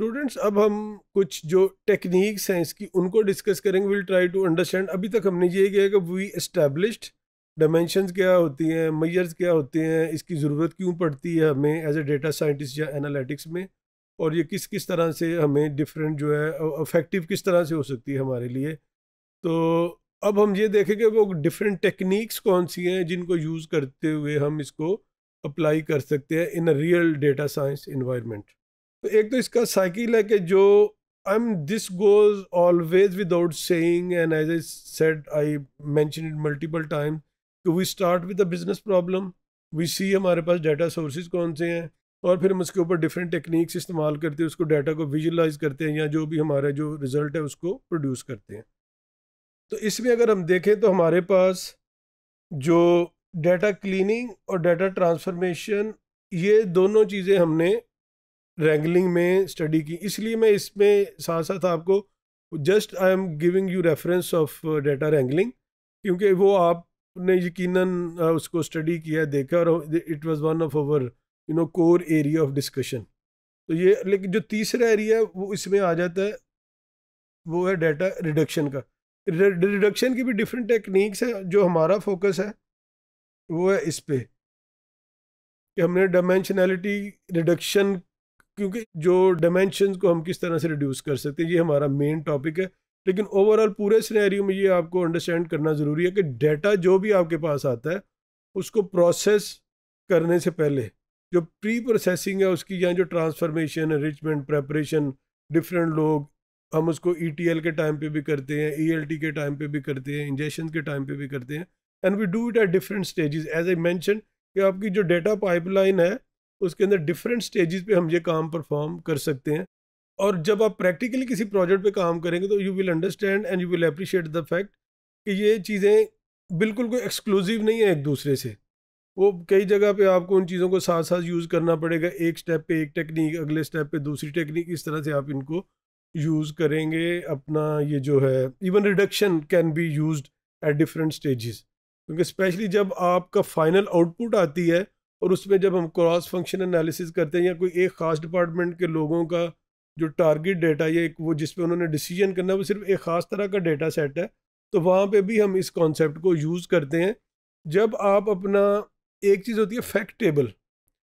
students अब हम कुछ जो टेक्निक्स हैं इसकी उनको डिस्कस करेंगे विल ट्राई टू अंडरस्टैंड अभी तक हमने ये किया कि वी इस्टेब्लिश्ड डायमेंशन क्या होती हैं मैयर्स क्या होते हैं इसकी ज़रूरत क्यों पड़ती है हमें एज ए डेटा साइंटिस्ट या एनालिटिक्स में और ये किस किस तरह से हमें डिफरेंट जो है अफेक्टिव किस तरह से हो सकती है हमारे लिए तो अब हम ये देखेंगे वो डिफरेंट टेक्निक्स कौन सी हैं जिनको यूज़ करते हुए हम इसको अप्लाई कर सकते हैं in a real data science environment तो एक तो इसका साइकिल है कि जो I am this goes always without saying and as I said I mention it multiple time कि we start with a business problem we see हमारे पास डाटा सोर्सेज कौन से हैं और फिर हम उसके ऊपर डिफरेंट टेक्निक्स इस्तेमाल करते हैं उसको डाटा को विजुलाइज करते हैं या जो भी हमारा जो रिज़ल्ट है उसको प्रोड्यूस करते हैं तो इसमें अगर हम देखें तो हमारे पास जो डाटा क्लीनिंग और डाटा ट्रांसफॉर्मेशन ये दोनों चीज़ें हमने रेंगलिंग में स्टडी की इसलिए मैं इसमें साथ साथ आपको just I am giving you reference of data wrangling क्योंकि वो आपने यकीनन उसको स्टडी किया देखा और it was one of our you know core area of discussion तो ये लेकिन जो तीसरा एरिया वो इसमें आ जाता है वो है डेटा रिडक्शन का रिडक्शन की भी डिफरेंट टेक्निक्स है जो हमारा फोकस है वो है इस पर कि हमने डायमेंशनैलिटी रिडक्शन क्योंकि जो डायमेंशन को हम किस तरह से रिड्यूस कर सकते हैं ये हमारा मेन टॉपिक है लेकिन ओवरऑल पूरे सिनेरियो में ये आपको अंडरस्टैंड करना ज़रूरी है कि डेटा जो भी आपके पास आता है उसको प्रोसेस करने से पहले जो प्री प्रोसेसिंग है उसकी या जो ट्रांसफॉर्मेशन रिचमेंट प्रेपरेशन डिफरेंट लोग हम उसको ई e के टाइम पे भी करते हैं ई e के टाइम पे भी करते हैं इंजेक्शन के टाइम पे भी करते हैं and we do it at different stages as I mention कि आपकी जो डेटा पाइपलाइन है उसके अंदर डिफरेंट स्टेजेस पे हम ये काम परफॉर्म कर सकते हैं और जब आप प्रैक्टिकली किसी प्रोजेक्ट पे काम करेंगे तो you will understand and you will appreciate the fact कि ये चीज़ें बिल्कुल कोई एक्सक्लूसिव नहीं है एक दूसरे से वो कई जगह पे आपको उन चीज़ों को साथ साथ यूज़ करना पड़ेगा एक स्टेप पे एक टेक्निक अगले स्टेप पे दूसरी टेक्निक इस तरह से आप इनको यूज़ करेंगे अपना ये जो है even reduction can be use at different stages क्योंकि स्पेशली जब आपका फाइनल आउटपुट आती है और उसमें जब हम क्रॉस फंक्शन एनालिसिस करते हैं या कोई एक ख़ास डिपार्टमेंट के लोगों का जो टारगेट डेटा या वो जिस पे उन्होंने डिसीजन करना है वो सिर्फ एक ख़ास तरह का डेटा सेट है तो वहाँ पे भी हम इस कॉन्सेप्ट को यूज़ करते हैं जब आप अपना एक चीज़ होती है फैक्ट टेबल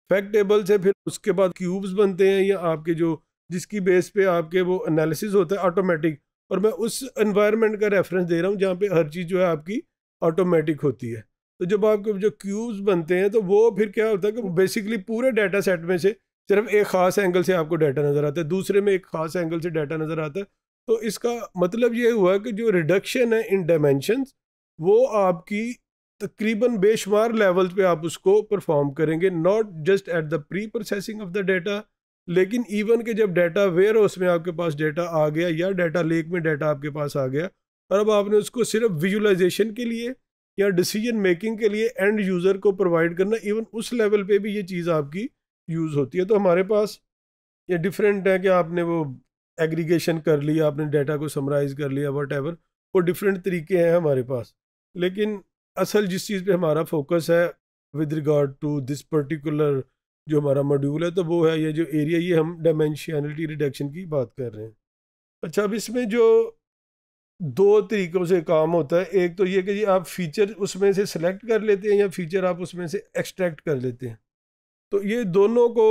फैक्ट टेबल से फिर उसके बाद क्यूब्स बनते हैं या आपके जो जिसकी बेस पे आपके वो एनालिसिस होता है ऑटोमेटिक और मैं उस एनवायरनमेंट का रेफरेंस दे रहा हूँ जहाँ पे हर चीज़ जो है आपकी ऑटोमेटिक होती है तो जब आपके जो क्यूब्स बनते हैं तो वो फिर क्या होता है कि बेसिकली पूरे डाटा सेट में से सिर्फ एक ख़ास एंगल से आपको डाटा नज़र आता है दूसरे में एक ख़ास एंगल से डाटा नज़र आता है तो इसका मतलब ये हुआ कि जो रिडक्शन है इन डायमेंशन वो आपकी तकरीबन बेशुमार लेवल पे आप उसको परफॉर्म करेंगे not just at the pre processing of the data लेकिन इवन के जब डाटा वेयर हाउस में आपके पास डाटा आ गया या डाटा लेक में डाटा आपके पास आ गया और अब आपने उसको सिर्फ विजुलाइजेशन के लिए या डिसीजन मेकिंग के लिए एंड यूज़र को प्रोवाइड करना इवन उस लेवल पे भी ये चीज़ आपकी यूज़ होती है तो हमारे पास ये डिफरेंट है कि आपने वो एग्रीगेशन कर लिया आपने डाटा को समराइज़ कर लिया वट एवर वो डिफरेंट तरीके हैं हमारे पास लेकिन असल जिस चीज़ पे हमारा फोकस है with regard to this particular जो हमारा मॉड्यूल है तो वो है ये जो एरिया ये हम डायमेंशनलिटी रिडक्शन की बात कर रहे हैं अच्छा अब इसमें जो दो तरीक़ों से काम होता है एक तो ये कि जी आप फीचर उसमें से सिलेक्ट कर लेते हैं या फीचर आप उसमें से एक्सट्रैक्ट कर लेते हैं तो ये दोनों को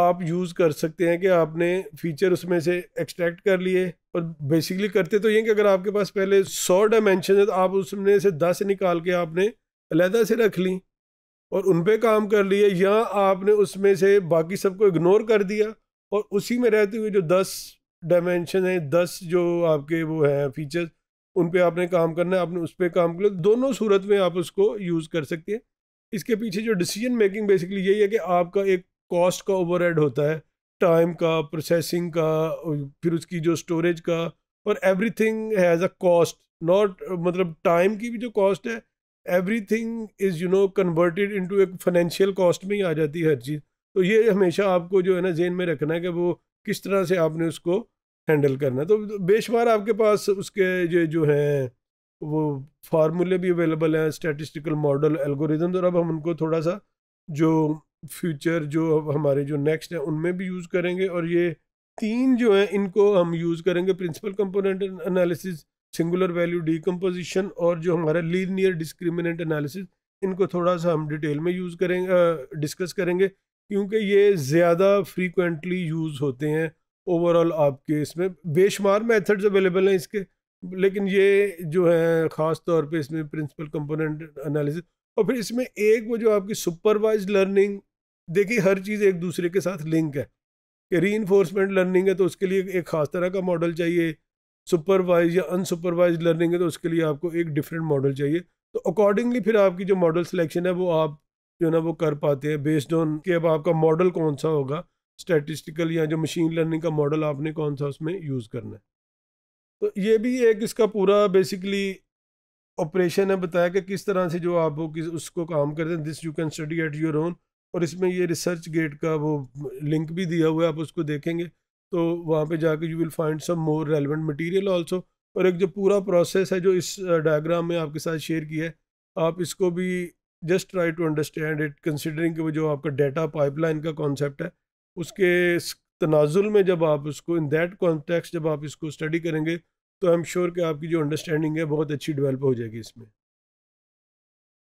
आप यूज़ कर सकते हैं कि आपने फीचर उसमें से एक्सट्रैक्ट कर लिए और बेसिकली करते तो ये कि अगर आपके पास पहले सौ डायमेंशन है तो आप उसमें से दस निकाल के आपने अलहदा से रख ली और उन पर काम कर लिए या आपने उसमें से बाकी सबको इग्नोर कर दिया और उसी में रहते हुए जो दस डायमेंशन है दस जो आपके वो हैं फीचर्स उन पे आपने काम करना है आपने उस पर काम कर दोनों सूरत में आप उसको यूज़ कर सकते हैं इसके पीछे जो डिसीजन मेकिंग बेसिकली यही है कि आपका एक कॉस्ट का ओवर होता है टाइम का प्रोसेसिंग का फिर उसकी जो स्टोरेज का और everything has a cost not मतलब टाइम की भी जो कॉस्ट है everything is you know converted into एक फाइनेंशियल कॉस्ट में ही आ जाती है हर चीज़ तो ये हमेशा आपको जो है ना जेन में रखना है कि वो किस तरह से आपने उसको हैंडल करना है तो बेशुमार आपके पास उसके जो जो हैं वो फार्मूले भी अवेलेबल हैं स्टैटिस्टिकल मॉडल एल्गोरिदम और अब हम उनको थोड़ा सा जो फ्यूचर जो हमारे जो नेक्स्ट हैं उनमें भी यूज़ करेंगे और ये तीन जो हैं इनको हम यूज़ करेंगे principal component analysis singular value decomposition और जो हमारा लीनियर डिस्क्रिमिनेंट एनालिसिस इनको थोड़ा सा हम डिटेल में यूज़ करेंगे डिस्कस करेंगे क्योंकि ये ज़्यादा फ्रीक्वेंटली यूज़ होते हैं ओवरऑल आपके इसमें बेशुमार मेथड्स अवेलेबल हैं इसके लेकिन ये जो है ख़ास तौर पे इसमें प्रिंसिपल कंपोनेंट एनालिसिस और फिर इसमें एक वो जो आपकी सुपरवाइज लर्निंग देखिए हर चीज़ एक दूसरे के साथ लिंक है कि री लर्निंग है तो उसके लिए एक ख़ास तरह का मॉडल चाहिए सुपरवाइज या अनसुपरवाइज लर्निंग है तो उसके लिए आपको एक डिफरेंट मॉडल चाहिए तो अकॉर्डिंगली फिर आपकी जो मॉडल सिलेक्शन है वो आप जो है ना वो कर पाते हैं बेस्ड ऑन कि अब आपका मॉडल कौन सा होगा स्टैटिस्टिकल या जो मशीन लर्निंग का मॉडल आपने कौन सा उसमें यूज़ करना है तो ये भी एक इसका पूरा बेसिकली ऑपरेशन है बताया कि किस तरह से जो आप किस उसको काम करते हैं this you can study at your own और इसमें ये रिसर्च गेट का वो लिंक भी दिया हुआ है आप उसको देखेंगे तो वहाँ पे जाके you will find some more relevant material also और एक जो पूरा प्रोसेस है जो इस डायग्राम uh, में आपके साथ शेयर किया है आप इसको भी just try to understand it considering वो जो आपका डाटा पाइपलाइन का कॉन्सेप्ट है उसके तनाजुल में जब आप उसको इन दैट कॉन्टेक्स्ट जब आप इसको स्टडी करेंगे तो आई एम श्योर कि आपकी जो अंडरस्टैंडिंग है बहुत अच्छी डेवलप हो जाएगी इसमें